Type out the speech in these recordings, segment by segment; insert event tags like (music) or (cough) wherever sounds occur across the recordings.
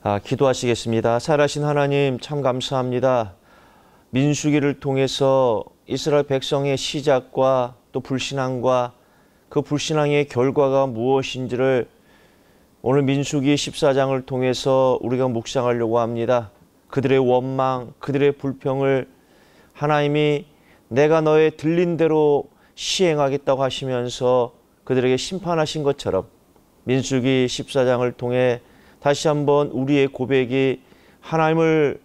아, 기도하시겠습니다. 살아신 하나님 참 감사합니다. 민수기를 통해서 이스라엘 백성의 시작과 또 불신앙과 그 불신앙의 결과가 무엇인지를 오늘 민수기 14장을 통해서 우리가 묵상하려고 합니다. 그들의 원망, 그들의 불평을 하나님이 내가 너의 들린 대로 시행하겠다고 하시면서 그들에게 심판하신 것처럼 민수기 14장을 통해 다시 한번 우리의 고백이 하나님을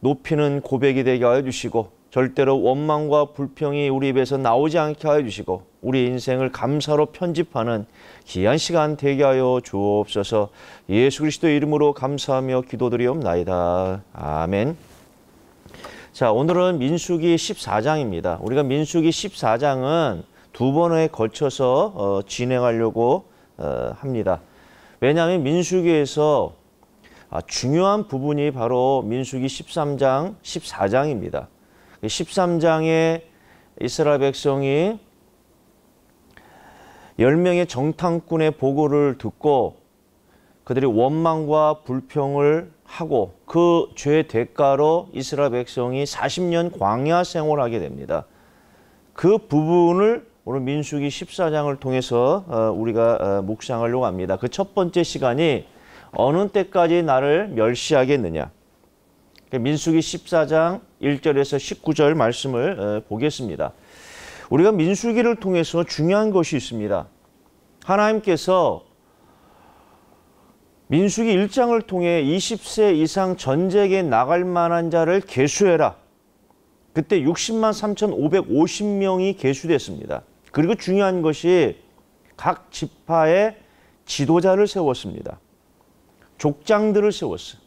높이는 고백이 되게 하여 주시고 절대로 원망과 불평이 우리 입에서 나오지 않게 하여 주시고 우리 인생을 감사로 편집하는 귀한 시간 되게 하여 주옵소서 예수 그리스도 이름으로 감사하며 기도드리옵나이다. 아멘. 자, 오늘은 민수기 14장입니다. 우리가 민수기 14장은 두 번에 걸쳐서 어, 진행하려고 어, 합니다. 왜냐하면 민수기에서 아, 중요한 부분이 바로 민수기 13장, 14장입니다. 13장에 그 이스라엘 백성이 10명의 정탐꾼의 보고를 듣고 그들이 원망과 불평을 하고 그 죄의 대가로 이스라엘 백성이 40년 광야 생활하게 을 됩니다. 그 부분을 오늘 민수기 14장을 통해서 어, 우리가 어, 묵상하려고 합니다. 그 첫 번째 시간이 어느 때까지 나를 멸시하겠느냐. 그러니까 민수기 14장 1절에서 19절 말씀을 어, 보겠습니다. 우리가 민수기를 통해서 중요한 것이 있습니다. 하나님께서 민수기 1장을 통해 20세 이상 전쟁에 나갈 만한 자를 계수해라. 그때 60만 3,550명이 계수됐습니다. 그리고 중요한 것이 각 지파의 지도자를 세웠습니다. 족장들을 세웠어요.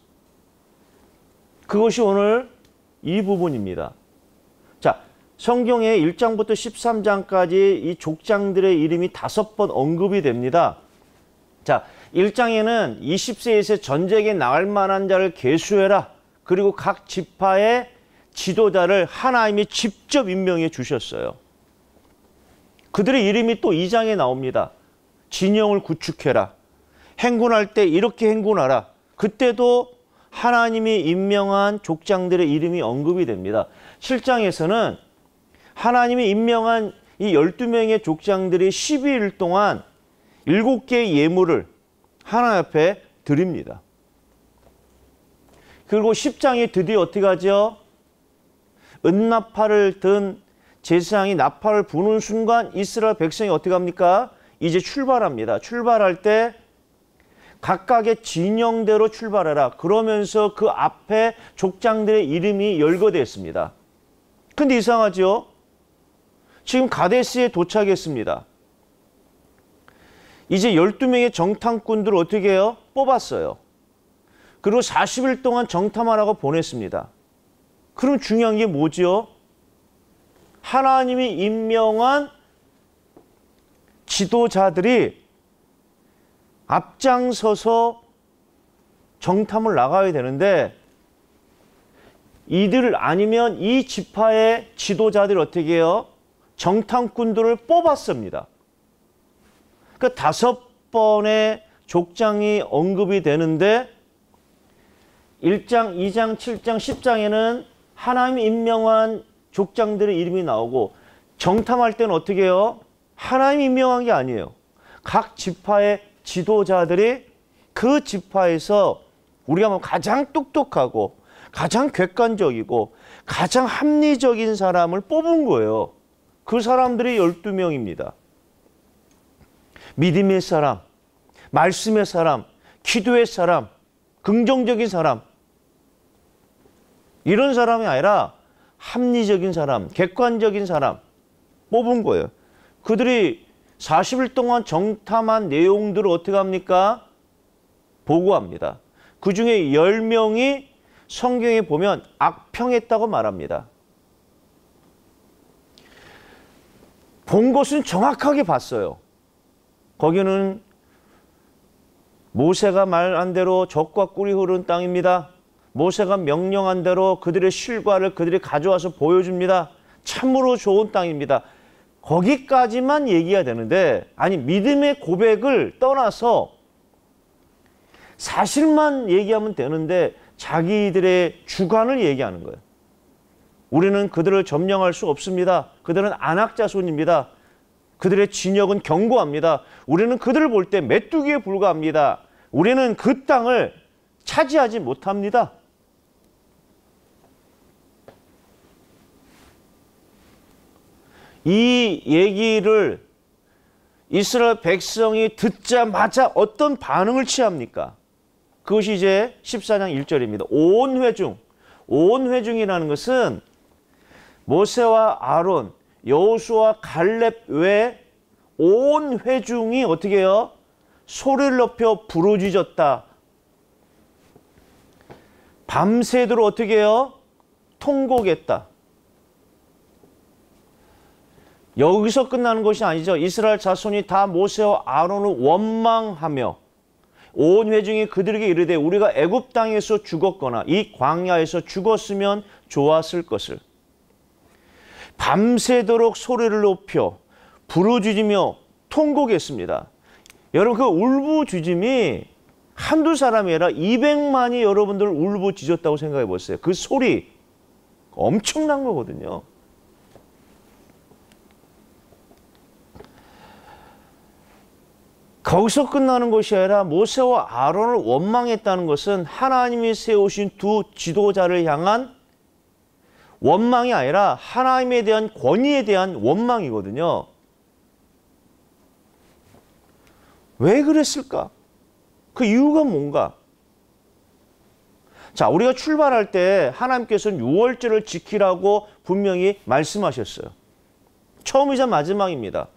그것이 오늘 이 부분입니다. 자, 성경의 1장부터 13장까지 이 족장들의 이름이 다섯 번 언급이 됩니다. 자, 1장에는 20세에서 전쟁에 나갈 만한 자를 계수해라. 그리고 각 지파의 지도자를 하나님이 직접 임명해 주셨어요. 그들의 이름이 또 2장에 나옵니다. 진영을 구축해라. 행군할 때 이렇게 행군하라. 그때도 하나님이 임명한 족장들의 이름이 언급이 됩니다. 7장에서는 하나님이 임명한 이 12명의 족장들이 12일 동안 7개의 예물을 하나 옆에 드립니다. 그리고 10장이 드디어 어떻게 하죠? 은나팔을 든 제사장이 나팔을 부는 순간 이스라엘 백성이 어떻게 합니까? 이제 출발합니다. 출발할 때 각각의 진영대로 출발하라. 그러면서 그 앞에 족장들의 이름이 열거됐습니다. 근데 이상하죠? 지금 가데스에 도착했습니다. 이제 12명의 정탐꾼들을 어떻게 해요? 뽑았어요. 그리고 40일 동안 정탐하라고 보냈습니다. 그럼 중요한 게뭐지 하나님이 임명한 지도자들이 앞장서서 정탐을 나가야 되는데 이들 아니면 이 지파의 지도자들 이 어떻게 해요? 정탐꾼들을 뽑았습니다. 그 다섯 번의 족장이 언급이 되는데 1장, 2장, 7장, 10장에는 하나님 임명한 족장들의 이름이 나오고 정탐할 때는 어떻게 해요? 하나님이 임명한 게 아니에요. 각 지파의 지도자들이 그 지파에서 우리가 가장 똑똑하고 가장 객관적이고 가장 합리적인 사람을 뽑은 거예요. 그 사람들이 12명입니다. 믿음의 사람, 말씀의 사람, 기도의 사람, 긍정적인 사람. 이런 사람이 아니라 합리적인 사람, 객관적인 사람 뽑은 거예요. 그들이 40일 동안 정탐한 내용들을 어떻게 합니까? 보고합니다. 그중에 10명이 성경에 보면 악평했다고 말합니다. 본 것은 정확하게 봤어요. 거기는 모세가 말한 대로 적과 꿀이 흐른 땅입니다. 모세가 명령한 대로 그들의 실과를 그들이 가져와서 보여줍니다. 참으로 좋은 땅입니다. 거기까지만 얘기가 되는데 아니 믿음의 고백을 떠나서 사실만 얘기하면 되는데 자기들의 주관을 얘기하는 거예요. 우리는 그들을 점령할 수 없습니다. 그들은 안악자손입니다. 그들의 진역은 견고합니다. 우리는 그들을 볼 때 메뚜기에 불과합니다. 우리는 그 땅을 차지하지 못합니다. 이 얘기를 이스라엘 백성이 듣자마자 어떤 반응을 취합니까? 그것이 이제 14장 1절입니다. 온 회중, 온 회중이라는 것은 모세와 아론, 여호수와 갈렙 외 온 회중이 어떻게 해요? 소리를 높여 부르짖었다. 밤새도록 어떻게 해요? 통곡했다. 여기서 끝나는 것이 아니죠. 이스라엘 자손이 다 모세와 아론을 원망하며 온 회중이 그들에게 이르되 우리가 애굽 땅에서 죽었거나 이 광야에서 죽었으면 좋았을 것을 밤새도록 소리를 높여 부르짖으며 통곡했습니다. 여러분 그 울부짖음이 한두 사람이 아니라 200만이 여러분들 울부짖었다고 생각해 보세요. 그 소리 엄청난 거거든요. 거기서 끝나는 것이 아니라 모세와 아론을 원망했다는 것은 하나님이 세우신 두 지도자를 향한 원망이 아니라 하나님에 대한 권위에 대한 원망이거든요. 왜 그랬을까? 그 이유가 뭔가? 자, 우리가 출발할 때 하나님께서는 6월절을 지키라고 분명히 말씀하셨어요. 처음이자 마지막입니다.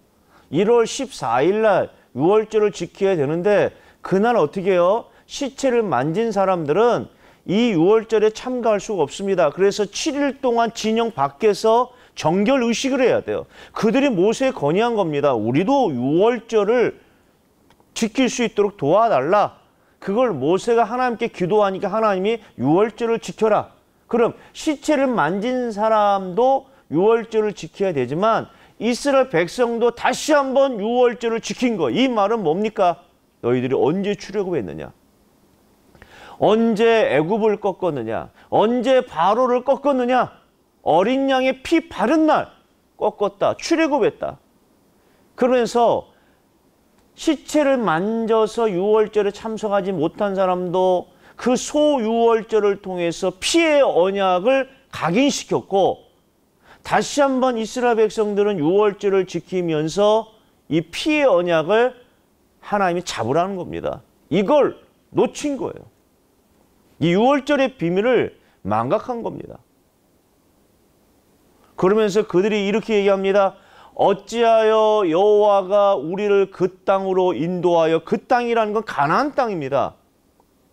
1월 14일 날 유월절을 지켜야 되는데 그날 어떻게 해요? 시체를 만진 사람들은 이 6월절에 참가할 수가 없습니다. 그래서 7일 동안 진영 밖에서 정결 의식을 해야 돼요. 그들이 모세에 건의한 겁니다. 우리도 6월절을 지킬 수 있도록 도와달라. 그걸 모세가 하나님께 기도하니까 하나님이 6월절을 지켜라. 그럼 시체를 만진 사람도 6월절을 지켜야 되지만 이스라엘 백성도 다시 한번 유월절을 지킨 거. 이 말은 뭡니까? 너희들이 언제 출애굽했느냐? 언제 애굽을 꺾었느냐? 언제 바로를 꺾었느냐? 어린 양의 피 바른 날 꺾었다. 출애굽했다. 그러면서 시체를 만져서 유월절에 참석하지 못한 사람도 그 소유월절을 통해서 피의 언약을 각인시켰고 다시 한번 이스라엘 백성들은 유월절을 지키면서 이 피의 언약을 하나님이 잡으라는 겁니다. 이걸 놓친 거예요. 이 유월절의 비밀을 망각한 겁니다. 그러면서 그들이 이렇게 얘기합니다. 어찌하여 여호와가 우리를 그 땅으로 인도하여 그 땅이라는 건 가나안 땅입니다.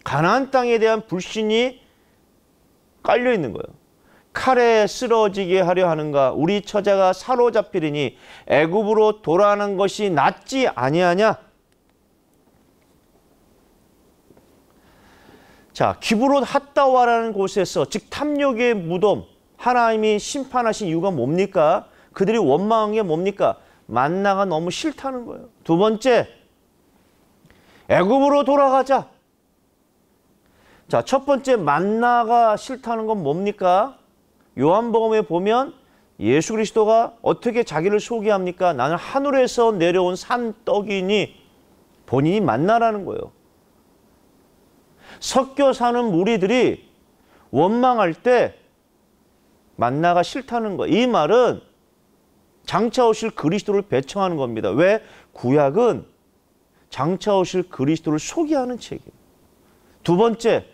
가나안 땅에 대한 불신이 깔려 있는 거예요. 칼에 쓰러지게 하려 하는가 우리 처자가 사로잡히리니 애굽으로 돌아가는 것이 낫지 아니하냐 자 기브롯 핫다와라는 곳에서 즉 탐욕의 무덤 하나님이 심판하신 이유가 뭡니까 그들이 원망한 게 뭡니까 만나가 너무 싫다는 거예요 두 번째 애굽으로 돌아가자 자첫 번째 만나가 싫다는 건 뭡니까 요한복음에 보면 예수 그리스도가 어떻게 자기를 소개합니까? 나는 하늘에서 내려온 산떡이니 본인이 만나라는 거예요. 섞여 사는 무리들이 원망할 때 만나가 싫다는 거. 이 말은 장차 오실 그리스도를 배청하는 겁니다. 왜? 구약은 장차 오실 그리스도를 소개하는 책이에요. 두 번째,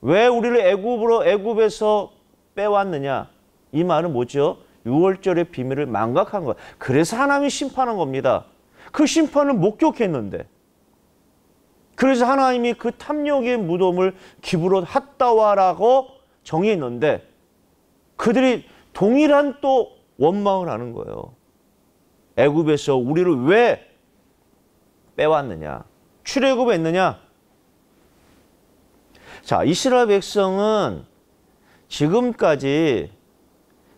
왜 우리를 애굽으로 애굽에서 빼왔느냐 이 말은 뭐죠? 6월절의 비밀을 망각한 것. 그래서 하나님이 심판한 겁니다. 그 심판을 목격했는데 그래서 하나님이 그 탐욕의 무덤을 기부로 핫다와라고 정했는데 그들이 동일한 또 원망을 하는 거예요. 애굽에서 우리를 왜 빼왔느냐? 출애굽했느냐? 자, 이스라엘 백성은 지금까지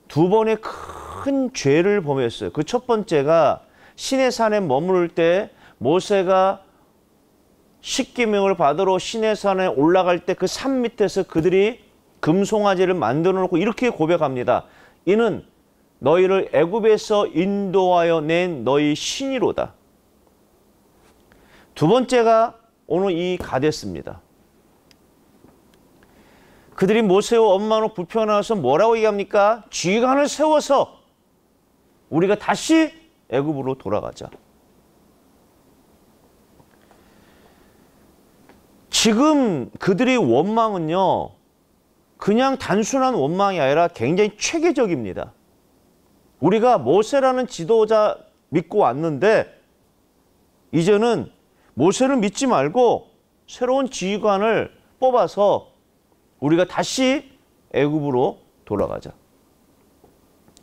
두 번의 큰 죄를 범했어요. 그 첫 번째가 신의 산에 머무를 때 모세가 십계명을 받으러 신의 산에 올라갈 때 그 산 밑에서 그들이 금송아지를 만들어 놓고 이렇게 고백합니다. 이는 너희를 애굽에서 인도하여 낸 너희 신이로다. 두 번째가 오늘 이 가데스입니다. 그들이 모 세워 엄마로 불편해서 뭐라고 얘기합니까? 쥐간을 세워서 우리가 다시 애굽으로 돌아가자. 지금 그들의 원망은요. 그냥 단순한 원망이 아니라 굉장히 체계적입니다. 우리가 모세라는 지도자 믿고 왔는데 이제는 모세를 믿지 말고 새로운 지휘관을 뽑아서 우리가 다시 애굽으로 돌아가자.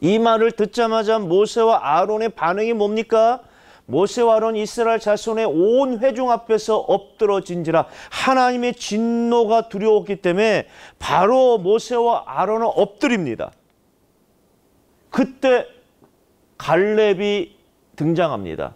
이 말을 듣자마자 모세와 아론의 반응이 뭡니까? 모세와 아론 이스라엘 자손의 온 회중 앞에서 엎드러진지라 하나님의 진노가 두려웠기 때문에 바로 모세와 아론을 엎드립니다. 그때 갈렙이 등장합니다.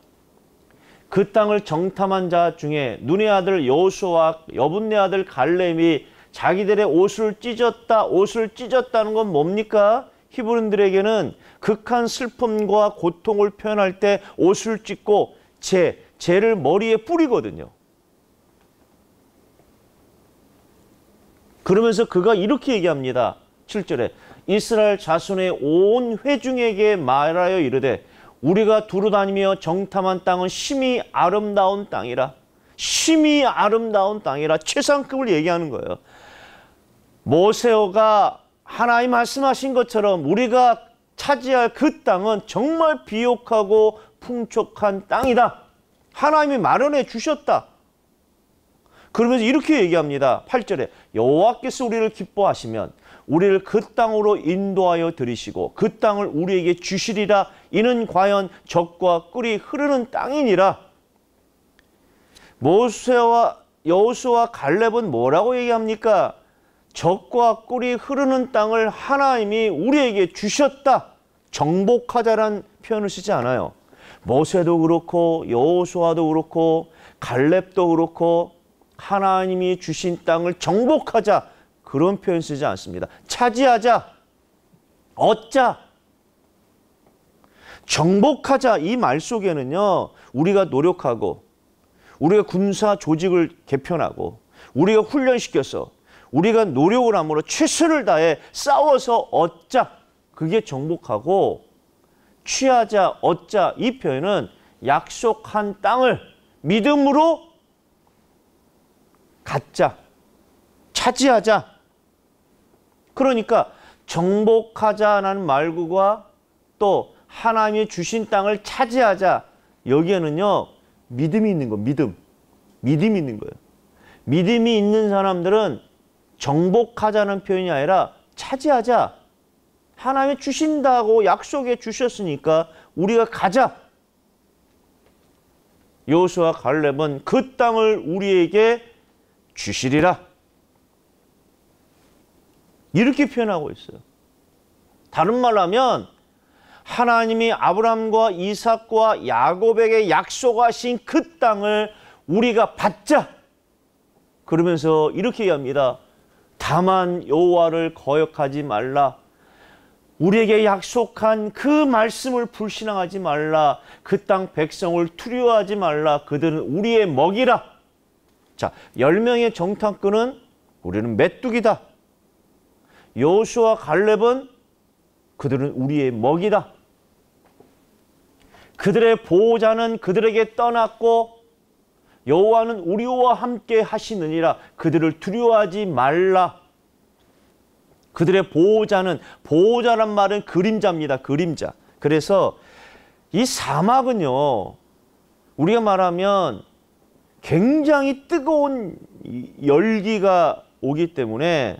그 땅을 정탐한 자 중에 눈의 아들 여수와 여분의 아들 갈렙이 자기들의 옷을 찢었다, 옷을 찢었다는 건 뭡니까? 히브리인들에게는 극한 슬픔과 고통을 표현할 때 옷을 찢고 죄, 죄를 머리에 뿌리거든요. 그러면서 그가 이렇게 얘기합니다. 7절에 이스라엘 자손의 온 회중에게 말하여 이르되 우리가 두루 다니며 정탐한 땅은 심히 아름다운 땅이라 심히 아름다운 땅이라 최상급을 얘기하는 거예요. 모세오가 하나님 말씀하신 것처럼 우리가 차지할 그 땅은 정말 비옥하고 풍족한 땅이다. 하나님이 마련해 주셨다. 그러면서 이렇게 얘기합니다. 8절에 여호와께서 우리를 기뻐하시면 우리를 그 땅으로 인도하여 들이시고 그 땅을 우리에게 주시리라 이는 과연 적과 꿀이 흐르는 땅이니라. 모세와 여호수와 갈렙은 뭐라고 얘기합니까? 적과 꿀이 흐르는 땅을 하나님이 우리에게 주셨다. 정복하자란 표현을 쓰지 않아요. 모세도 그렇고 여호수아도 그렇고 갈렙도 그렇고 하나님이 주신 땅을 정복하자 그런 표현 쓰지 않습니다. 차지하자, 얻자, 정복하자 이 말 속에는요. 우리가 노력하고 우리가 군사 조직을 개편하고 우리가 훈련시켜서 우리가 노력을 함으로 최선을 다해 싸워서 얻자. 그게 정복하고 취하자, 얻자 이 표현은 약속한 땅을 믿음으로 갖자, 차지하자. 그러니까 정복하자라는 말구가 또 하나님이 주신 땅을 차지하자. 여기에는요. 믿음이 있는 거, 믿음. 믿음이 있는 거예요. 믿음이 있는 사람들은 정복하자는 표현이 아니라 차지하자. 하나님이 주신다고 약속해 주셨으니까 우리가 가자. 여수아 갈렙은 그 땅을 우리에게 주시리라. 이렇게 표현하고 있어요. 다른 말로 하면 하나님이 아브람과 이삭과 야곱에게 약속하신 그 땅을 우리가 받자. 그러면서 이렇게 얘기합니다. 다만 여호와를 거역하지 말라. 우리에게 약속한 그 말씀을 불신앙하지 말라. 그 땅 백성을 투려하지 말라. 그들은 우리의 먹이라. 자, 열명의 정탐꾼은 우리는 메뚜기다. 여호수와 갈렙은 그들은 우리의 먹이다. 그들의 보호자는 그들에게 떠났고 여호와는 우리와 함께 하시느니라 그들을 두려워하지 말라. 그들의 보호자는 보호자란 말은 그림자입니다. 그림자. 그래서 이 사막은요. 우리가 말하면 굉장히 뜨거운 열기가 오기 때문에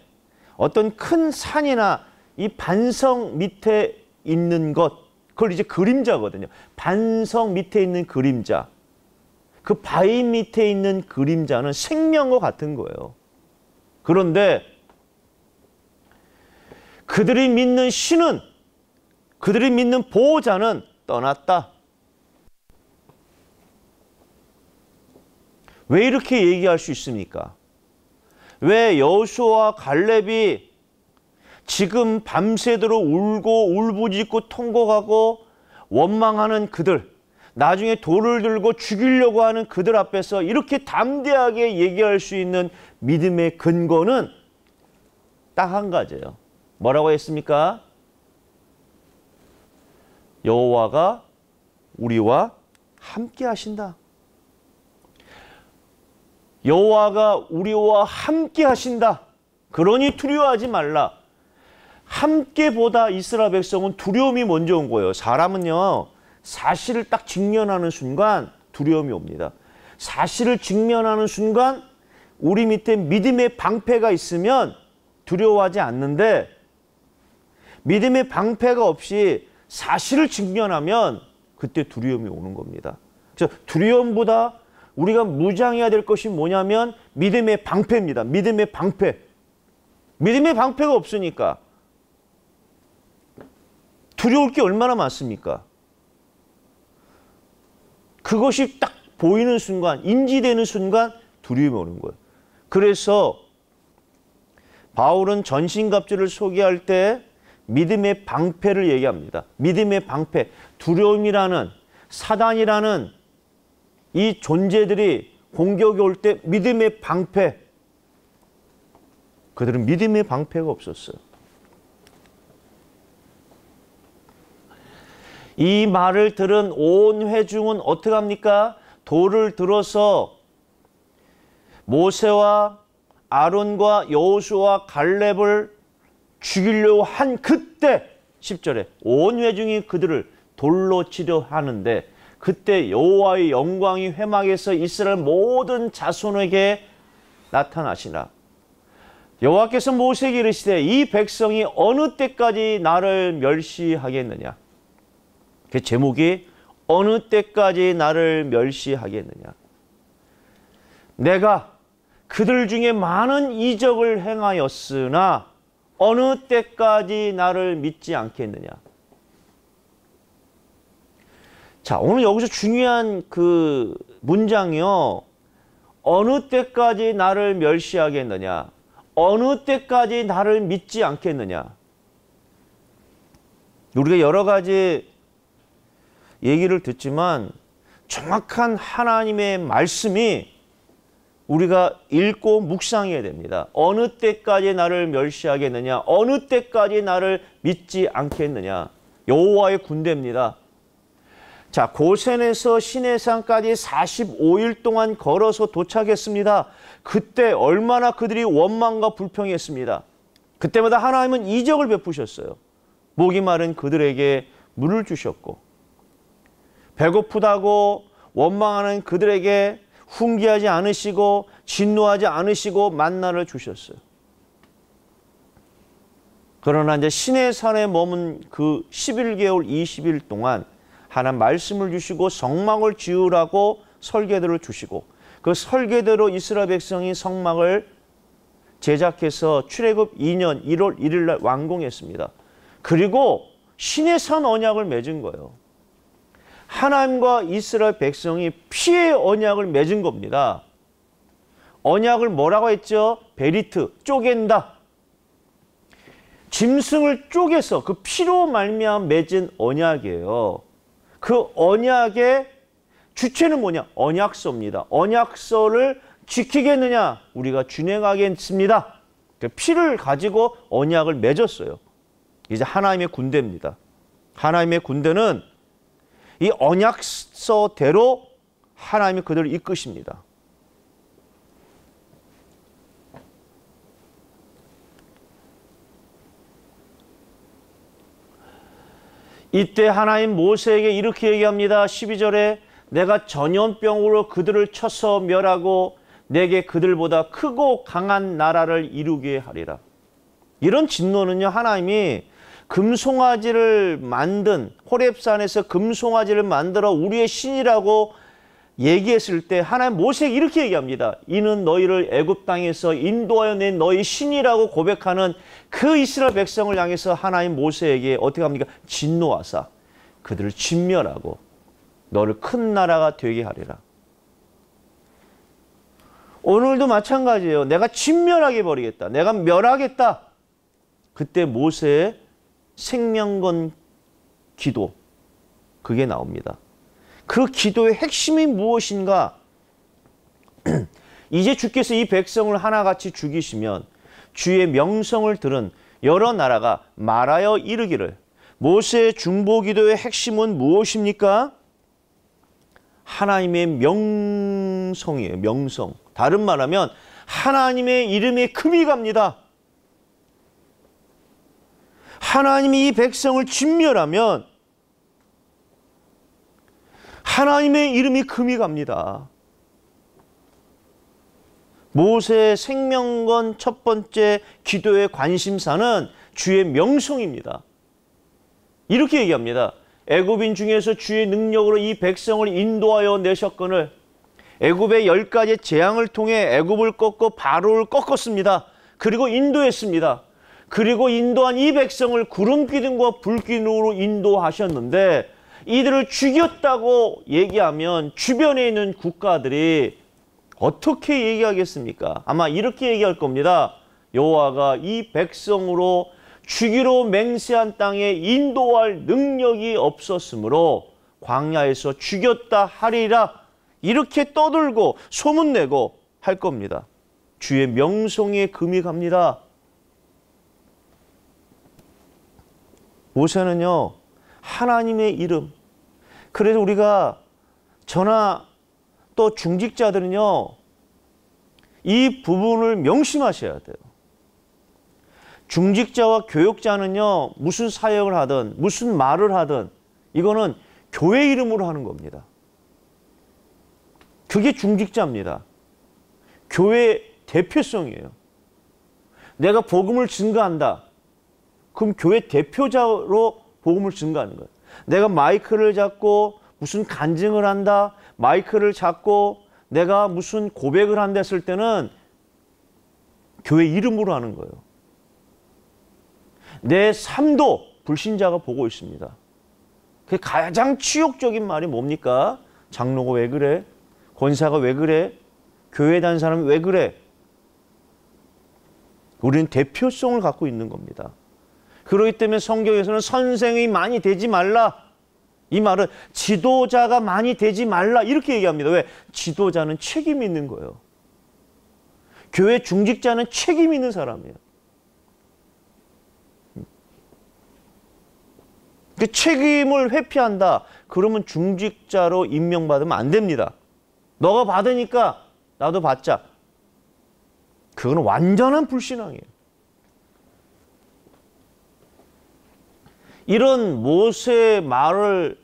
어떤 큰 산이나 이 반성 밑에 있는 것 그걸 이제 그림자거든요. 반성 밑에 있는 그림자. 그 바위 밑에 있는 그림자는 생명과 같은 거예요. 그런데 그들이 믿는 신은 그들이 믿는 보호자는 떠났다. 왜 이렇게 얘기할 수 있습니까? 왜 여수와 갈렙이 지금 밤새도록 울고 울부짖고 통곡하고 원망하는 그들 나중에 돌을 들고 죽이려고 하는 그들 앞에서 이렇게 담대하게 얘기할 수 있는 믿음의 근거는 딱 한 가지예요. 뭐라고 했습니까? 여호와가 우리와 함께 하신다. 여호와가 우리와 함께 하신다. 그러니 두려워하지 말라. 함께보다 이스라 백성은 두려움이 먼저 온 거예요. 사람은요. 사실을 딱 직면하는 순간 두려움이 옵니다. 사실을 직면하는 순간 우리 밑에 믿음의 방패가 있으면 두려워하지 않는데 믿음의 방패가 없이 사실을 직면하면 그때 두려움이 오는 겁니다. 그래서 두려움보다 우리가 무장해야 될 것이 뭐냐면 믿음의 방패입니다. 믿음의 방패. 믿음의 방패가 없으니까 두려울 게 얼마나 많습니까? 그것이 딱 보이는 순간, 인지되는 순간 두려움이 오는 거예요. 그래서 바울은 전신갑주를 소개할 때 믿음의 방패를 얘기합니다. 믿음의 방패, 두려움이라는 사단이라는 이 존재들이 공격이 올 때 믿음의 방패. 그들은 믿음의 방패가 없었어요. 이 말을 들은 온 회중은 어떻게 합니까? 돌을 들어서 모세와 아론과 여호수와 갈렙을 죽이려고 한 그때 10절에 온 회중이 그들을 돌로 치려 하는데 그때 여호와의 영광이 회막에서 이스라엘 모든 자손에게 나타나시나 여호와께서 모세에게 이르시되 이 백성이 어느 때까지 나를 멸시하겠느냐 그 제목이 어느 때까지 나를 멸시하겠느냐. 내가 그들 중에 많은 이적을 행하였으나 어느 때까지 나를 믿지 않겠느냐. 자, 오늘 여기서 중요한 그 문장이요. 어느 때까지 나를 멸시하겠느냐. 어느 때까지 나를 믿지 않겠느냐. 우리가 여러 가지 얘기를 듣지만 정확한 하나님의 말씀이 우리가 읽고 묵상해야 됩니다. 어느 때까지 나를 멸시하겠느냐? 어느 때까지 나를 믿지 않겠느냐? 여호와의 군대입니다. 자, 고센에서 시내산까지 45일 동안 걸어서 도착했습니다. 그때 얼마나 그들이 원망과 불평했습니다. 그때마다 하나님은 이적을 베푸셨어요. 목이 마른 그들에게 물을 주셨고 배고프다고 원망하는 그들에게 훈계하지 않으시고 진노하지 않으시고 만나를 주셨어요. 그러나 이제 신의 산에 머문 그 11개월 20일 동안 하나 말씀을 주시고 성막을 지으라고 설계대를 주시고 그 설계대로 이스라엘 백성이 성막을 제작해서 출애굽 2년 1월 1일 날 완공했습니다. 그리고 신의 산 언약을 맺은 거예요. 하나님과 이스라엘 백성이 피의 언약을 맺은 겁니다. 언약을 뭐라고 했죠? 베리트, 쪼갠다. 짐승을 쪼개서 그 피로 말미암 맺은 언약이에요. 그 언약의 주체는 뭐냐? 언약서입니다. 언약서를 지키겠느냐? 우리가 준행하겠습니다. 그 피를 가지고 언약을 맺었어요. 이제 하나님의 군대입니다. 하나님의 군대는 이 언약서대로 하나님이 그들을 이끄십니다. 이때 하나님 모세에게 이렇게 얘기합니다. 12절에 내가 전염병으로 그들을 쳐서 멸하고 내게 그들보다 크고 강한 나라를 이루게 하리라. 이런 진노는요, 하나님이 금송아지를 만든 호랩산에서 금송아지를 만들어 우리의 신이라고 얘기했을 때 하나님 모세에게 이렇게 얘기합니다. 이는 너희를 애굽 땅에서 인도하여 낸 너희 신이라고 고백하는 그 이스라엘 백성을 향해서 하나님 모세에게 어떻게 합니까? 진노하사 그들을 진멸하고 너를 큰 나라가 되게 하리라. 오늘도 마찬가지예요. 내가 진멸하게 버리겠다. 내가 멸하겠다. 그때 모세의 생명건 기도 그게 나옵니다. 그 기도의 핵심이 무엇인가? (clears throat) 이제 주께서 이 백성을 하나같이 죽이시면 주의 명성을 들은 여러 나라가 말하여 이르기를 모세의 중보 기도의 핵심은 무엇입니까? 하나님의 명성이에요. 명성. 다른 말하면 하나님의 이름에 금이 갑니다. 하나님이 이 백성을 진멸하면 하나님의 이름이 금이 갑니다. 모세의 생명건 첫 번째 기도의 관심사는 주의 명성입니다. 이렇게 얘기합니다. 애굽인 중에서 주의 능력으로 이 백성을 인도하여 내셨거늘 애굽의 열 가지 재앙을 통해 애굽을 꺾고 바로를 꺾었습니다. 그리고 인도했습니다. 그리고 인도한 이 백성을 구름 기둥과 불 기둥으로 인도하셨는데 이들을 죽였다고 얘기하면 주변에 있는 국가들이 어떻게 얘기하겠습니까? 아마 이렇게 얘기할 겁니다. 여호와가 이 백성으로 죽이로 맹세한 땅에 인도할 능력이 없었으므로 광야에서 죽였다 하리라 이렇게 떠들고 소문내고 할 겁니다. 주의 명성에 금이 갑니다. 모세는요, 하나님의 이름. 그래서 우리가 전하 또 중직자들은요, 이 부분을 명심하셔야 돼요. 중직자와 교역자는요, 무슨 사역을 하든, 무슨 말을 하든, 이거는 교회 이름으로 하는 겁니다. 그게 중직자입니다. 교회 대표성이에요. 내가 복음을 증거한다. 그럼 교회 대표자로 복음을 증가하는 거예요. 내가 마이크를 잡고 무슨 간증을 한다, 마이크를 잡고 내가 무슨 고백을 한다 했을 때는 교회 이름으로 하는 거예요. 내 삶도 불신자가 보고 있습니다. 그 가장 치욕적인 말이 뭡니까? 장로가 왜 그래? 권사가 왜 그래? 교회 단 사람이 왜 그래? 우리는 대표성을 갖고 있는 겁니다. 그러기 때문에 성경에서는 선생이 많이 되지 말라. 이 말은 지도자가 많이 되지 말라. 이렇게 얘기합니다. 왜? 지도자는 책임 있는 거예요. 교회 중직자는 책임 있는 사람이에요. 그 책임을 회피한다. 그러면 중직자로 임명받으면 안 됩니다. 너가 받으니까 나도 받자. 그건 완전한 불신앙이에요. 이런 모세의 말을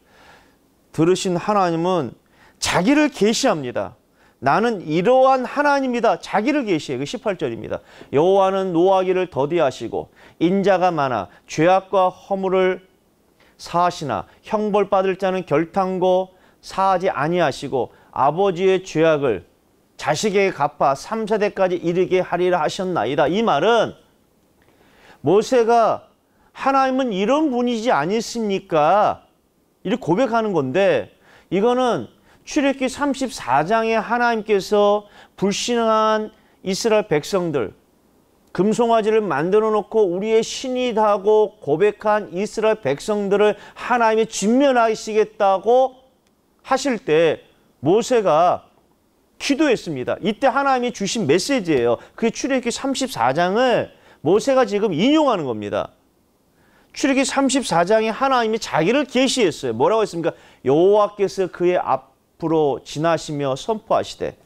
들으신 하나님은 자기를 계시합니다. 나는 이러한 하나님이다. 자기를 계시해. 그 18절입니다. 여호와는 노하기를 더디하시고 인자가 많아 죄악과 허물을 사하시나 형벌 받을 자는 결탄고 사하지 아니하시고 아버지의 죄악을 자식에게 갚아 3세대까지 이르게 하리라 하셨나이다. 이 말은 모세가 하나님은 이런 분이지 않으십니까 이렇게 고백하는 건데 이거는 출애기 34장에 하나님께서 불신한 이스라엘 백성들 금송아지를 만들어 놓고 우리의 신이다고 고백한 이스라엘 백성들을 하나님이 진면하시겠다고 하실 때 모세가 기도했습니다. 이때 하나님이 주신 메시지예요. 그 출애굽기 34장을 모세가 지금 인용하는 겁니다. 출애기 34장에 하나님이 자기를 계시했어요. 뭐라고 했습니까? 여호와께서 그의 앞으로 지나시며 선포하시되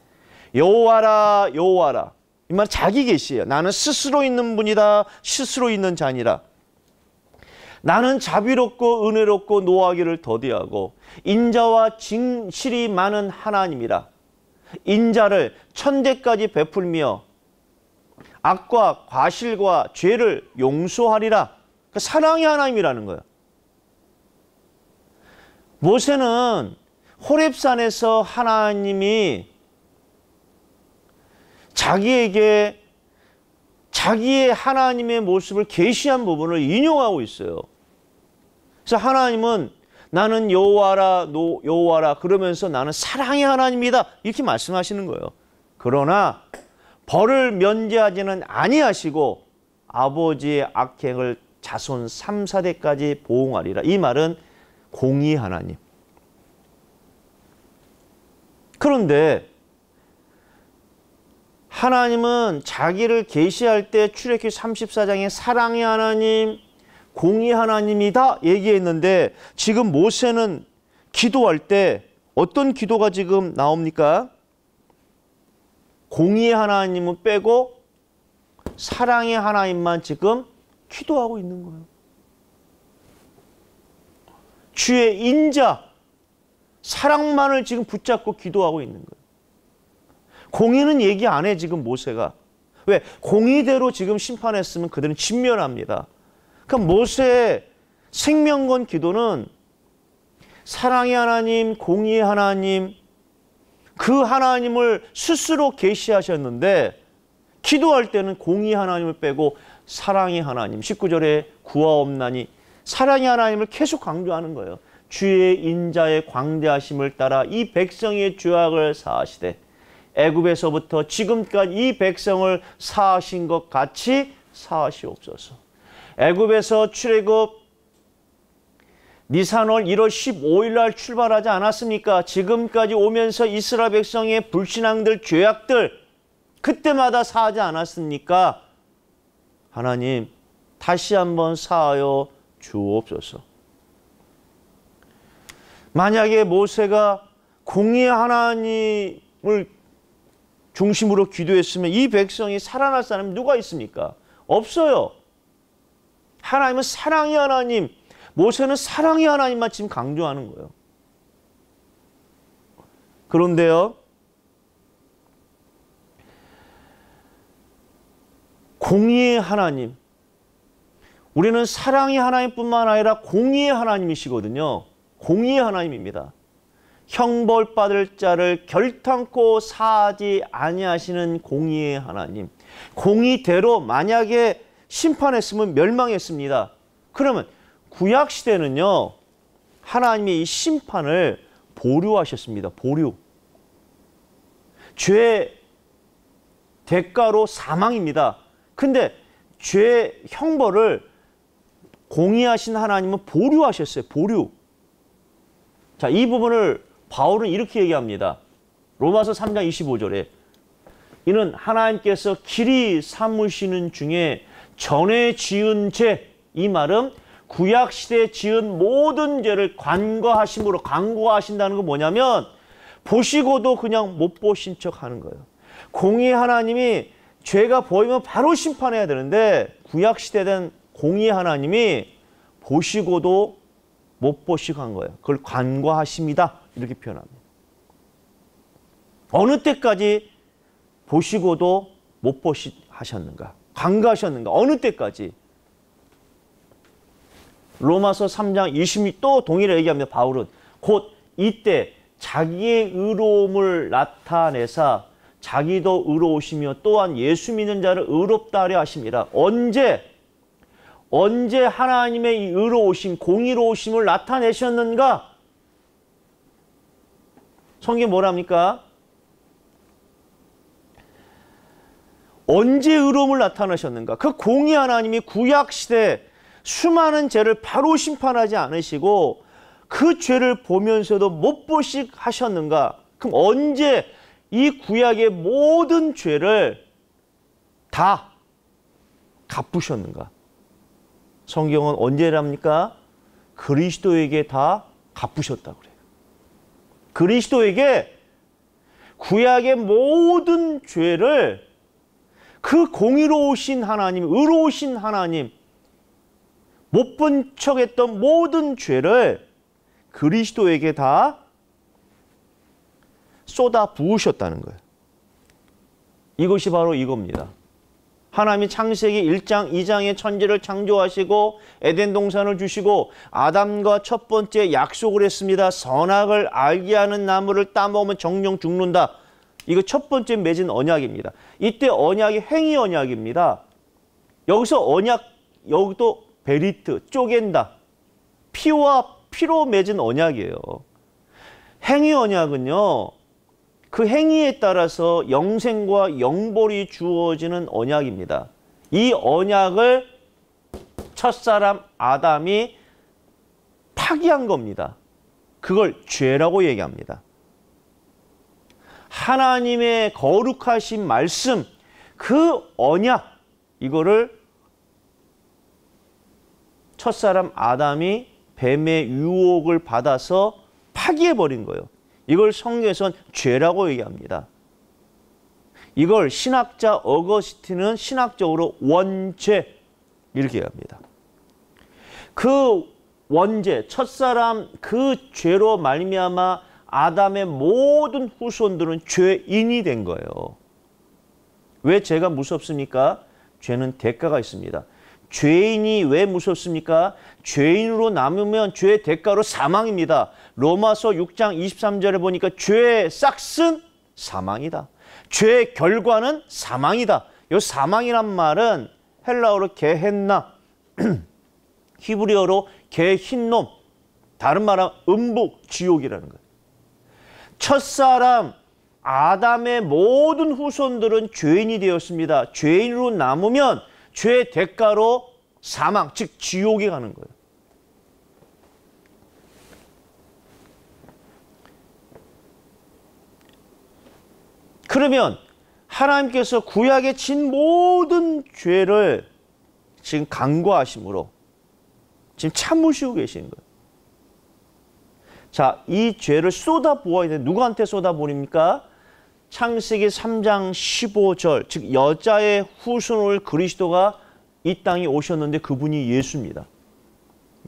여호와라 여호와라 이말 자기 계시예요. 나는 스스로 있는 분이다. 스스로 있는 자니라. 나는 자비롭고 은혜롭고 노하기를 더디하고 인자와 진실이 많은 하나님이라. 인자를 천대까지 베풀며 악과 과실과 죄를 용서하리라. 그러니까 사랑의 하나님이라는 거예요. 모세는 호랩산에서 하나님이 자기에게 자기의 하나님의 모습을 계시한 부분을 인용하고 있어요. 그래서 하나님은 나는 여호와라 여호와라 그러면서 나는 사랑의 하나님이다 이렇게 말씀하시는 거예요. 그러나 벌을 면제하지는 아니하시고 아버지의 악행을 자손 3, 4대까지 보응하리라. 이 말은 공의 하나님. 그런데 하나님은 자기를 계시할 때 출애굽기 34장에 사랑의 하나님, 공의 하나님이다 얘기했는데 지금 모세는 기도할 때 어떤 기도가 지금 나옵니까? 공의 하나님은 빼고 사랑의 하나님만 지금 기도하고 있는 거예요. 주의 인자, 사랑만을 지금 붙잡고 기도하고 있는 거예요. 공의는 얘기 안 해, 지금 모세가. 왜? 공의대로 지금 심판했으면 그들은 진멸합니다. 그러 그러니까 모세의 생명건 기도는 사랑의 하나님, 공의의 하나님, 그 하나님을 스스로 계시하셨는데 기도할 때는 공의 하나님을 빼고 사랑의 하나님 19절에 구하옵나니 사랑의 하나님을 계속 강조하는 거예요. 주의 인자의 광대하심을 따라 이 백성의 죄악을 사하시되 애굽에서부터 지금까지 이 백성을 사하신 것 같이 사하시옵소서. 애굽에서 출애굽 니산월 1월 15일 날 출발하지 않았습니까? 지금까지 오면서 이스라엘 백성의 불신앙들, 죄악들 그때마다 사하지 않았습니까? 하나님 다시 한번 사하여 주옵소서. 만약에 모세가 공의 하나님을 중심으로 기도했으면 이 백성이 살아날 사람이 누가 있습니까? 없어요. 하나님은 사랑의 하나님, 모세는 사랑의 하나님만 지금 강조하는 거예요. 그런데요. 공의의 하나님. 우리는 사랑의 하나님뿐만 아니라 공의의 하나님이시거든요. 공의의 하나님입니다. 형벌 받을 자를 결탄코 사하지 아니하시는 공의의 하나님. 공의대로 만약에 심판했으면 멸망했습니다. 그러면 구약 시대는요. 하나님이 이 심판을 보류하셨습니다. 보류. 죄 대가로 사망입니다. 근데 죄 형벌을 공의하신 하나님은 보류하셨어요. 보류. 자, 이 부분을 바울은 이렇게 얘기합니다. 로마서 3장 25절에 이는 하나님께서 길이 삼으시는 중에 전에 지은 죄 이 말은 구약 시대에 지은 모든 죄를 관과하심으로 관과하신다는 건 뭐냐면 보시고도 그냥 못 보신 척 하는 거예요. 공의 하나님이 죄가 보이면 바로 심판해야 되는데 구약 시대된 공의 하나님이 보시고도 못 보시고 한 거예요. 그걸 관과하십니다. 이렇게 표현합니다. 어느 때까지 보시고도 못 보시 하셨는가? 관과하셨는가? 어느 때까지? 로마서 3장 26또 동일하게 얘기합니다. 바울은 곧 이때 자기의 의로움을 나타내사 자기도 의로우시며 또한 예수 믿는 자를 의롭다 하려 하십니다. 언제 언제 하나님의 이 의로우심, 공의로우심을 나타내셨는가? 성경 뭐랍니까? 언제 의로움을 나타내셨는가? 그 공의 하나님이 구약 시대 수많은 죄를 바로 심판하지 않으시고 그 죄를 보면서도 못 보식 하셨는가? 그럼 언제 이 구약의 모든 죄를 다 갚으셨는가? 성경은 언제랍니까? 그리스도에게 다 갚으셨다 그래요. 그리스도에게 구약의 모든 죄를 그 공의로우신 하나님, 의로우신 하나님, 못 본 척했던 모든 죄를 그리스도에게 다 쏟아 부으셨다는 거예요. 이것이 바로 이겁니다. 하나님이 창세기 1장, 2장의 천지를 창조하시고 에덴 동산을 주시고 아담과 첫 번째 약속을 했습니다. 선악을 알게 하는 나무를 따먹으면 정령 죽는다. 이거 첫 번째 맺은 언약입니다. 이때 언약이 행위 언약입니다. 여기서 언약, 여기도 베리트, 쪼갠다. 피와 피로 맺은 언약이에요. 행위 언약은요. 그 행위에 따라서 영생과 영벌이 주어지는 언약입니다. 이 언약을 첫사람 아담이 파기한 겁니다. 그걸 죄라고 얘기합니다. 하나님의 거룩하신 말씀, 그 언약, 이거를 첫사람 아담이 뱀의 유혹을 받아서 파기해버린 거예요. 이걸 성경에선 죄라고 얘기합니다. 이걸 신학자 어거스틴은 신학적으로 원죄 이렇게 합니다. 그 원죄, 첫사람 그 죄로 말미암아 아담의 모든 후손들은 죄인이 된 거예요. 왜 죄가 무섭습니까? 죄는 대가가 있습니다. 죄인이 왜 무섭습니까? 죄인으로 남으면 죄의 대가로 사망입니다. 로마서 6장 23절에 보니까 죄의 싹슨 사망이다. 죄의 결과는 사망이다. 요 사망이란 말은 헬라어로 개헨나, (clears throat) 히브리어로 개흰놈, 다른 말하 음복, 지옥이라는 거예요. 첫사람 아담의 모든 후손들은 죄인이 되었습니다. 죄인으로 남으면 죄 대가로 사망, 즉 지옥에 가는 거예요. 그러면 하나님께서 구약에 진 모든 죄를 지금 강구하심으로 지금 참으시고 계시는 거예요. 자, 이 죄를 쏟아부어야 돼. 누구한테 쏟아부립니까? 창세기 3장 15절 즉 여자의 후손을 그리스도가 이 땅에 오셨는데 그분이 예수입니다.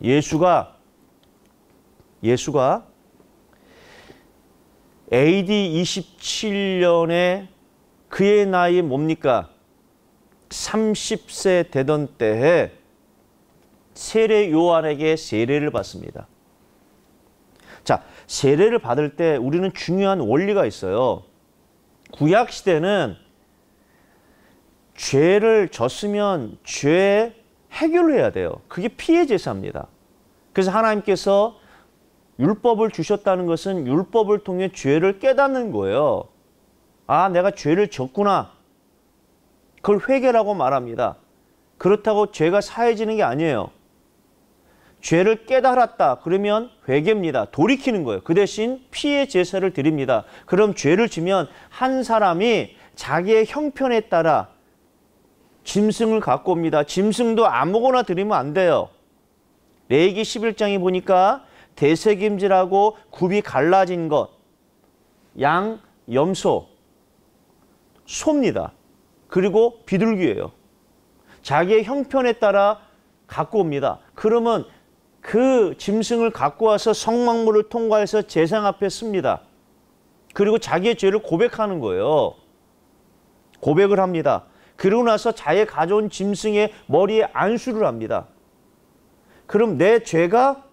예수가 예수가 AD 27년에 그의 나이 뭡니까? 30세 되던 때에 세례 요한에게 세례를 받습니다. 자, 세례를 받을 때 우리는 중요한 원리가 있어요. 구약 시대는 죄를 졌으면 죄 해결을 해야 돼요. 그게 피해 제사입니다. 그래서 하나님께서 율법을 주셨다는 것은 율법을 통해 죄를 깨닫는 거예요. 아, 내가 죄를 졌구나. 그걸 회개라고 말합니다. 그렇다고 죄가 사해지는 게 아니에요. 죄를 깨달았다. 그러면 회개입니다. 돌이키는 거예요. 그 대신 피해 제사를 드립니다. 그럼 죄를 지면 한 사람이 자기의 형편에 따라 짐승을 갖고 옵니다. 짐승도 아무거나 드리면 안 돼요. 레이기 11장에 보니까 대세김질하고 굽이 갈라진 것, 양, 염소, 소입니다. 그리고 비둘기예요. 자기의 형편에 따라 갖고 옵니다. 그러면 그 짐승을 갖고 와서 성막물을 통과해서 재상 앞에 씁니다. 그리고 자기의 죄를 고백하는 거예요. 고백을 합니다. 그러고 나서 자의 가져온 짐승의 머리에 안수를 합니다. 그럼 내 죄가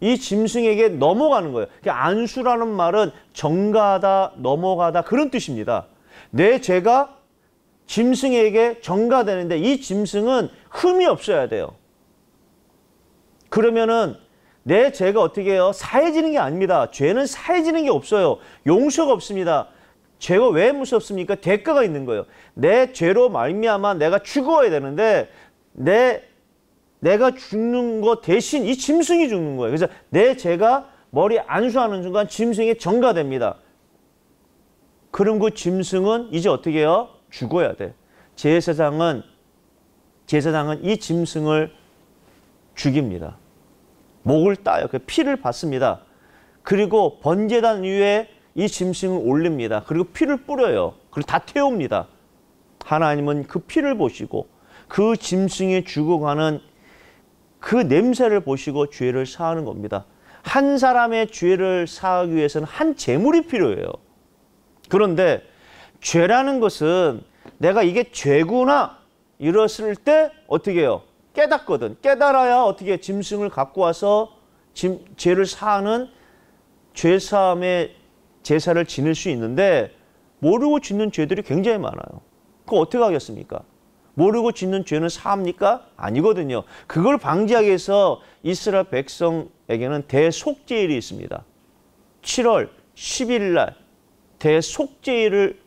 이 짐승에게 넘어가는 거예요. 그러니까 안수라는 말은 정가하다, 넘어가다 그런 뜻입니다. 내 죄가 짐승에게 정가되는데 이 짐승은 흠이 없어야 돼요. 그러면은 내 죄가 어떻게 해요? 사해지는 게 아닙니다. 죄는 사해지는 게 없어요. 용서가 없습니다. 죄가 왜 무섭습니까? 대가가 있는 거예요. 내 죄로 말미암아 내가 죽어야 되는데 내 내가 죽는 것 대신 이 짐승이 죽는 거예요. 그래서 내 죄가 머리 안수하는 순간 짐승이 정가됩니다. 그럼 그 짐승은 이제 어떻게 해요? 죽어야 돼. 제사장은 제사장은 이 짐승을 죽입니다. 목을 따요. 그 피를 받습니다. 그리고 번제단 위에 이 짐승을 올립니다. 그리고 피를 뿌려요. 그리고 다 태웁니다. 하나님은 그 피를 보시고 그 짐승이 죽어가는 그 냄새를 보시고 죄를 사하는 겁니다. 한 사람의 죄를 사하기 위해서는 한 재물이 필요해요. 그런데 죄라는 것은 내가 이게 죄구나 이랬을 때 어떻게 해요? 깨닫거든. 깨달아야 어떻게 짐승을 갖고 와서 짐, 죄를 사는 죄사함의 제사를 지낼 수 있는데 모르고 짓는 죄들이 굉장히 많아요. 그거 어떻게 하겠습니까? 모르고 짓는 죄는 사합니까? 아니거든요. 그걸 방지하기 위해서 이스라엘 백성에게는 대속죄일이 있습니다. 7월 10일 날 대속죄일을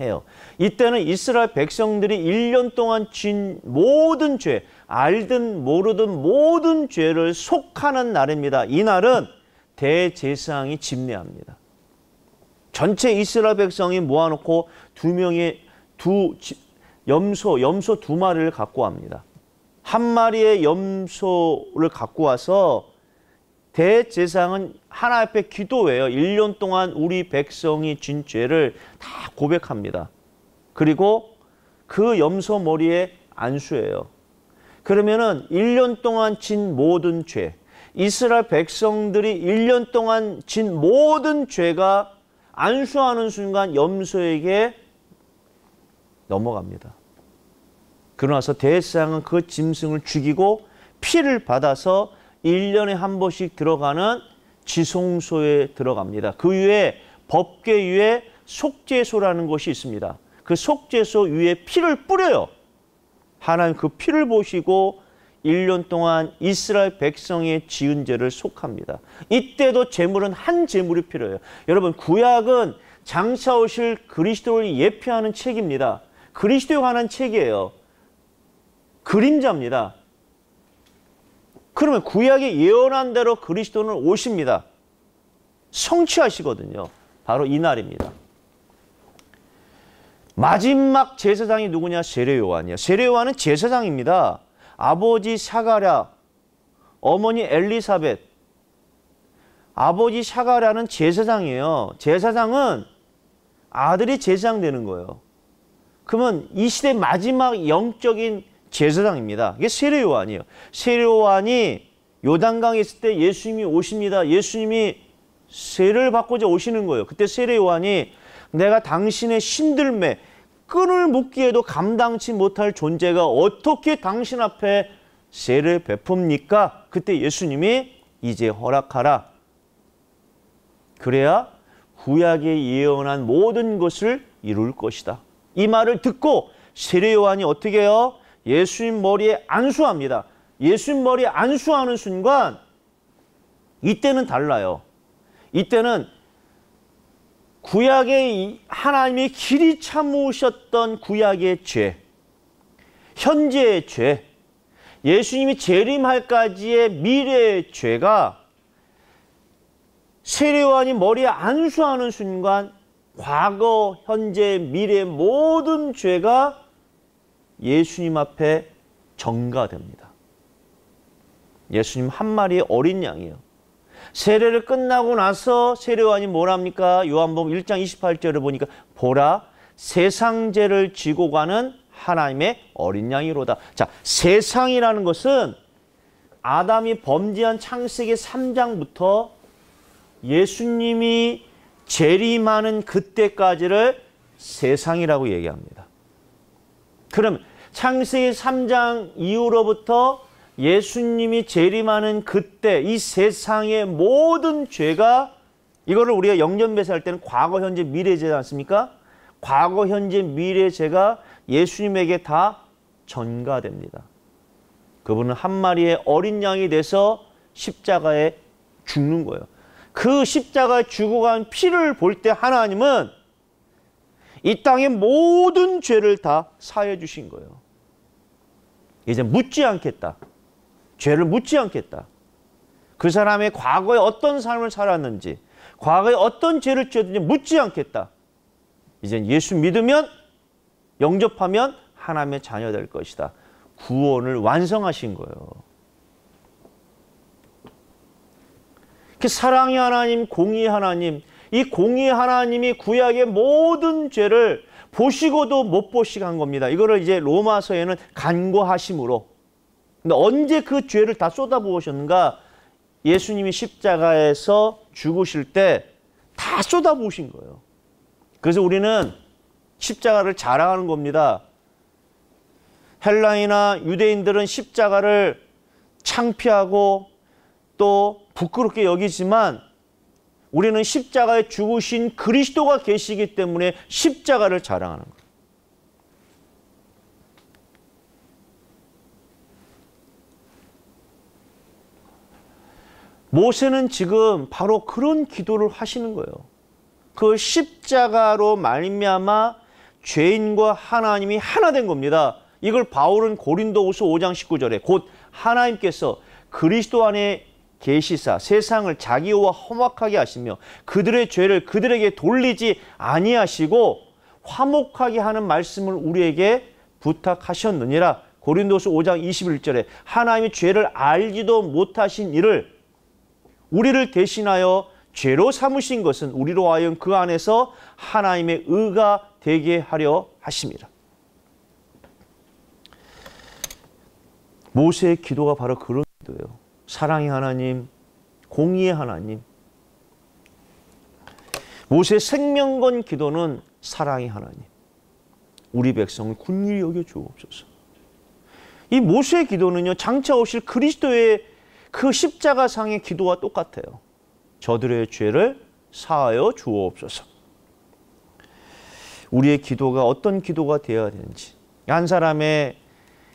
해요. 이때는 이스라엘 백성들이 1년 동안 진 모든 죄, 알든 모르든 모든 죄를 속하는 날입니다. 이 날은 대제사장이 집례합니다. 전체 이스라엘 백성이 모아놓고 두 명의 두 염소, 염소 두 마리를 갖고 합니다. 한 마리의 염소를 갖고 와서 대제상은 하나 앞에 기도예요. 1년 동안 우리 백성이 진 죄를 다 고백합니다. 그리고 그 염소 머리에 안수해요. 그러면은 1년 동안 진 모든 죄, 이스라엘 백성들이 1년 동안 진 모든 죄가 안수하는 순간 염소에게 넘어갑니다. 그러나서 대상은 그 짐승을 죽이고 피를 받아서 1년에한 번씩 들어가는 지송소에 들어갑니다. 그 위에 법계 위에 속죄소라는 곳이 있습니다. 그 속죄소 위에 피를 뿌려요. 하나님 그 피를 보시고 1년 동안 이스라엘 백성의 지은 죄를 속합니다. 이때도 재물은한재물이 필요해요. 여러분 구약은 장차 오실 그리스도를 예표하는 책입니다. 그리스도에 관한 책이에요. 그림자입니다. 그러면 구약이 예언한 대로 그리스도는 오십니다. 성취하시거든요. 바로 이날입니다. 마지막 제사장이 누구냐? 세례요한이야. 세례요한은 제사장입니다. 아버지 사가랴, 어머니 엘리사벳. 아버지 사가랴는 제사장이에요. 제사장은 아들이 제사장 되는 거예요. 그러면 이 시대 마지막 영적인 제사장입니다. 이게 세례요한이에요. 세례요한이 요단강에 있을 때 예수님이 오십니다. 예수님이 세례를 받고 이 오시는 거예요. 그때 세례요한이 내가 당신의 신들매 끈을 묶기에도 감당치 못할 존재가 어떻게 당신 앞에 세를 례 베풉니까? 그때 예수님이 이제 허락하라. 그래야 구약에 예언한 모든 것을 이룰 것이다. 이 말을 듣고 세례 요한이 어떻게 해요? 예수님 머리에 안수합니다. 예수님 머리에 안수하는 순간 이때는 달라요. 이때는 구약의 하나님이 길이 참으셨던 구약의 죄, 현재의 죄, 예수님이 재림할까지의 미래의 죄가 세례요한이 머리에 안수하는 순간 과거, 현재, 미래 모든 죄가 예수님 앞에 정가됩니다. 예수님 한 마리의 어린 양이에요. 세례를 끝나고 나서 세례관이 뭐랍니까? 요한복음 1장 28절을 보니까 보라 세상죄를 지고 가는 하나님의 어린 양이로다. 자, 세상이라는 것은 아담이 범죄한 창세기 3장부터 예수님이 재림하는 그때까지를 세상이라고 얘기합니다. 그럼 창세기 3장 이후로부터 예수님이 재림하는 그때 이 세상의 모든 죄가 이거를 우리가 영전배사할 때는 과거, 현재, 미래죄지 않습니까? 과거, 현재, 미래죄가 예수님에게 다 전가됩니다. 그분은 한 마리의 어린 양이 돼서 십자가에 죽는 거예요. 그 십자가에 죽어간 피를 볼 때 하나님은 이 땅의 모든 죄를 다 사해 주신 거예요. 이제 묻지 않겠다. 죄를 묻지 않겠다. 그 사람의 과거에 어떤 삶을 살았는지, 과거에 어떤 죄를 지었든지 묻지 않겠다. 이제 예수 믿으면, 영접하면 하나님의 자녀 될 것이다. 구원을 완성하신 거예요. 그 사랑의 하나님, 공의 하나님, 이 공의 하나님이 구약의 모든 죄를 보시고도 못 보시게 한 겁니다. 이거를 이제 로마서에는 간과하심으로. 근데 언제 그 죄를 다 쏟아부으셨는가? 예수님이 십자가에서 죽으실 때 다 쏟아부으신 거예요. 그래서 우리는 십자가를 자랑하는 겁니다. 헬라이나 유대인들은 십자가를 창피하고 또 부끄럽게 여기지만 우리는 십자가에 죽으신 그리스도가 계시기 때문에 십자가를 자랑하는 거예요. 모세는 지금 바로 그런 기도를 하시는 거예요. 그 십자가로 말미암아 죄인과 하나님이 하나 된 겁니다. 이걸 바울은 고린도후서 5장 19절에 곧 하나님께서 그리스도 안에 계시사 세상을 자기와 험악하게 하시며 그들의 죄를 그들에게 돌리지 아니하시고 화목하게 하는 말씀을 우리에게 부탁하셨느니라. 고린도서 5장 21절에 하나님이 죄를 알지도 못하신 이를 우리를 대신하여 죄로 삼으신 것은 우리로 하여그 안에서 하나님의 의가 되게 하려 하십니다. 모세의 기도가 바로 그런 기도예요. 사랑의 하나님, 공의의 하나님. 모세의 생명건 기도는 사랑의 하나님. 우리 백성을 군일히 여겨 주옵소서. 이 모세의 기도는요. 장차 오실 그리스도의 그 십자가상의 기도와 똑같아요. 저들의 죄를 사하여 주옵소서. 우리의 기도가 어떤 기도가 되어야 되는지 한 사람의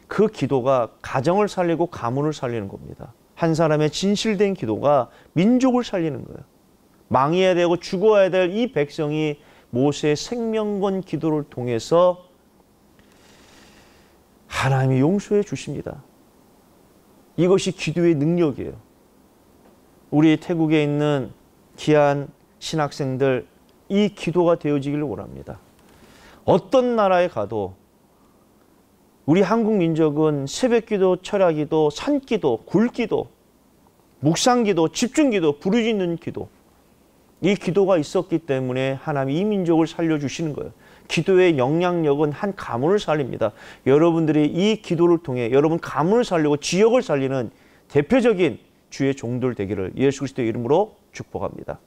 그 기도가 가정을 살리고 가문을 살리는 겁니다. 한 사람의 진실된 기도가 민족을 살리는 거예요. 망해야 되고 죽어야 될 이 백성이 모세의 생명권 기도를 통해서 하나님이 용서해 주십니다. 이것이 기도의 능력이에요. 우리 태국에 있는 귀한 신학생들 이 기도가 되어지기를 원합니다. 어떤 나라에 가도 우리 한국 민족은 새벽기도, 철야기도, 산기도, 굴기도, 묵상기도, 집중기도, 부르짖는 기도 이 기도가 있었기 때문에 하나님이 이 민족을 살려주시는 거예요. 기도의 영향력은 한 가문을 살립니다. 여러분들이 이 기도를 통해 여러분 가문을 살리고 지역을 살리는 대표적인 주의 종들 되기를 예수 그리스도의 이름으로 축복합니다.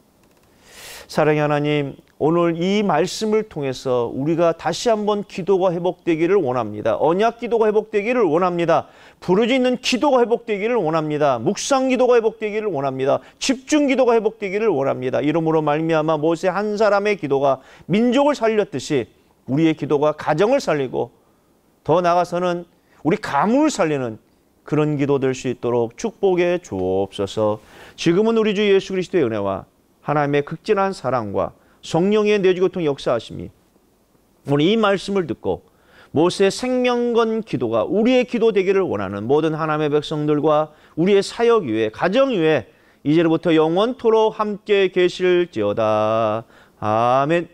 사랑의 하나님, 오늘 이 말씀을 통해서 우리가 다시 한번 기도가 회복되기를 원합니다. 언약 기도가 회복되기를 원합니다. 부르짖는 기도가 회복되기를 원합니다. 묵상 기도가 회복되기를 원합니다. 집중 기도가 회복되기를 원합니다. 이러므로 말미암아 모세 한 사람의 기도가 민족을 살렸듯이 우리의 기도가 가정을 살리고 더 나아가서는 우리 가문을 살리는 그런 기도 될 수 있도록 축복해 주옵소서. 지금은 우리 주 예수 그리스도의 은혜와 하나님의 극진한 사랑과 성령의 내주교통 역사하심이 오늘 이 말씀을 듣고 모세의 생명건 기도가 우리의 기도 되기를 원하는 모든 하나님의 백성들과 우리의 사역 위에 가정 위에 이제부터 영원토로 함께 계실지어다. 아멘.